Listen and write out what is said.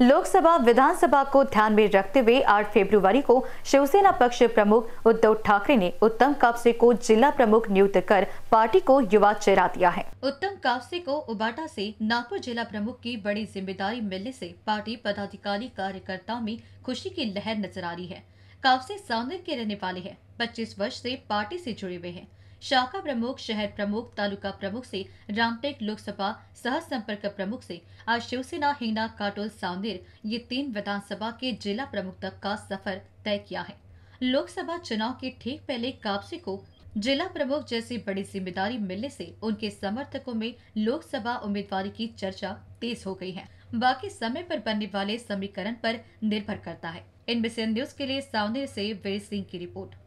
लोकसभा विधानसभा को ध्यान में रखते हुए 8 फरवरी को शिवसेना पक्ष प्रमुख उद्धव ठाकरे ने उत्तम कापसे को जिला प्रमुख नियुक्त कर पार्टी को युवा चेहरा दिया है उत्तम कापसे को उबाटा से नागपुर जिला प्रमुख की बड़ी जिम्मेदारी मिलने से पार्टी पदाधिकारी कार्यकर्ताओं में खुशी की लहर नजर आ रही है कापसे सांगली के रहने वाले है पच्चीस वर्ष ऐसी पार्टी ऐसी जुड़े हुए है शाखा प्रमुख शहर प्रमुख तालुका प्रमुख से रामटेक लोकसभा सह संपर्क प्रमुख से आज शिवसेना हिंगना काटोल सावनेर ये तीन विधानसभा के जिला प्रमुख तक का सफर तय किया है लोकसभा चुनाव के ठीक पहले कापसी को जिला प्रमुख जैसी बड़ी जिम्मेदारी मिलने से उनके समर्थकों में लोकसभा उम्मीदवारी की चर्चा तेज हो गई है बाकी समय पर बनने वाले समीकरण पर निर्भर करता है इनबीसी न्यूज के लिए सावनेर से वीर सिंह की रिपोर्ट